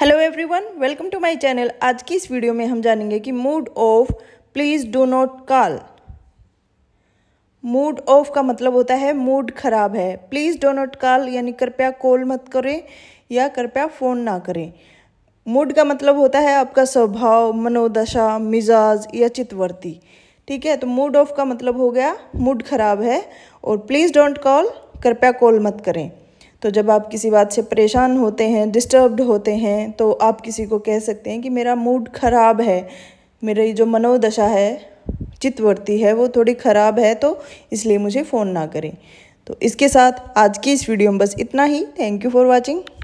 hello everyone welcome to my channel आज की इस वीडियो में हम जानेंगे कि mood off please do not call mood off का मतलब होता है मूड खराब है प्लीज़ डो नॉट कॉल यानी कृपया कॉल मत करें या कृपया फ़ोन ना करें मूड का मतलब होता है आपका स्वभाव मनोदशा मिजाज या चितवर्ती ठीक है तो मूड ऑफ का मतलब हो गया मूड खराब है और प्लीज़ डोंट कॉल कृपया कॉल मत करें तो जब आप किसी बात से परेशान होते हैं डिस्टर्ब्ड होते हैं तो आप किसी को कह सकते हैं कि मेरा मूड ख़राब है मेरी जो मनोदशा है चित्तवर्ती है वो थोड़ी ख़राब है तो इसलिए मुझे फ़ोन ना करें तो इसके साथ आज की इस वीडियो में बस इतना ही थैंक यू फॉर वॉचिंग